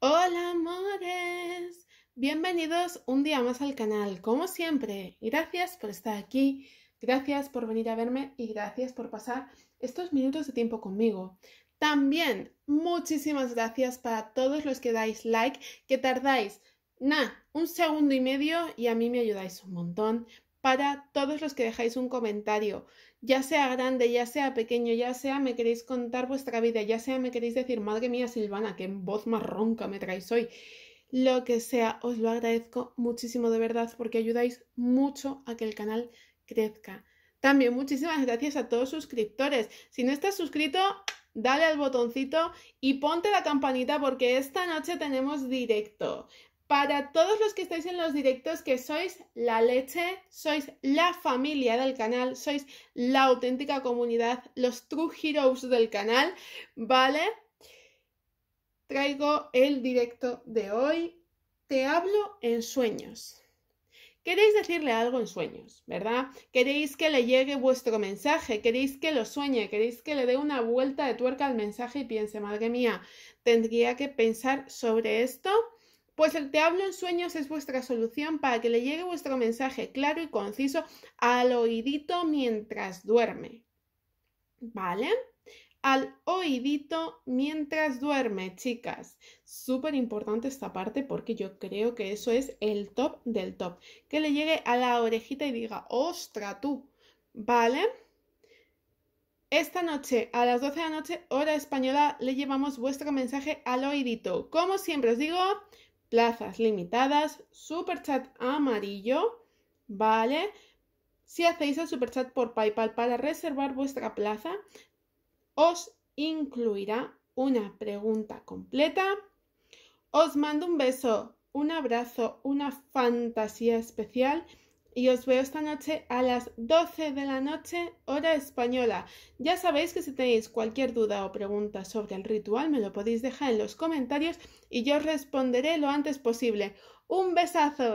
Hola amores, bienvenidos un día más al canal, como siempre. Gracias por estar aquí, gracias por venir a verme y gracias por pasar estos minutos de tiempo conmigo. También muchísimas gracias para todos los que dais like, que tardáis, nada, un segundo y medio y a mí me ayudáis un montón para todos los que dejáis un comentario, ya sea grande, ya sea pequeño, ya sea me queréis contar vuestra vida, ya sea me queréis decir, madre mía Silvana, qué voz más ronca me traéis hoy, lo que sea, os lo agradezco muchísimo de verdad porque ayudáis mucho a que el canal crezca. También muchísimas gracias a todos suscriptores. Si no estás suscrito, dale al botoncito y ponte la campanita porque esta noche tenemos directo. Para todos los que estáis en los directos, que sois la leche, sois la familia del canal, sois la auténtica comunidad, los true heroes del canal, ¿vale? Traigo el directo de hoy. Te hablo en sueños. Queréis decirle algo en sueños, ¿verdad? Queréis que le llegue vuestro mensaje, queréis que lo sueñe, queréis que le dé una vuelta de tuerca al mensaje y piense, madre mía, tendría que pensar sobre esto pues el Te hablo en sueños es vuestra solución para que le llegue vuestro mensaje claro y conciso al oídito mientras duerme. ¿Vale? Al oídito mientras duerme, chicas. Súper importante esta parte porque yo creo que eso es el top del top. Que le llegue a la orejita y diga, ostra tú. ¿Vale? Esta noche, a las 12 de la noche, hora española, le llevamos vuestro mensaje al oídito. Como siempre os digo, plazas limitadas, super chat amarillo, ¿vale? Si hacéis el super chat por PayPal para reservar vuestra plaza, os incluirá una pregunta completa. Os mando un beso, un abrazo, una fantasía especial y os veo esta noche a las 12 de la noche hora española. Ya sabéis que si tenéis cualquier duda o pregunta sobre el ritual me lo podéis dejar en los comentarios y yo os responderé lo antes posible. ¡Un besazo!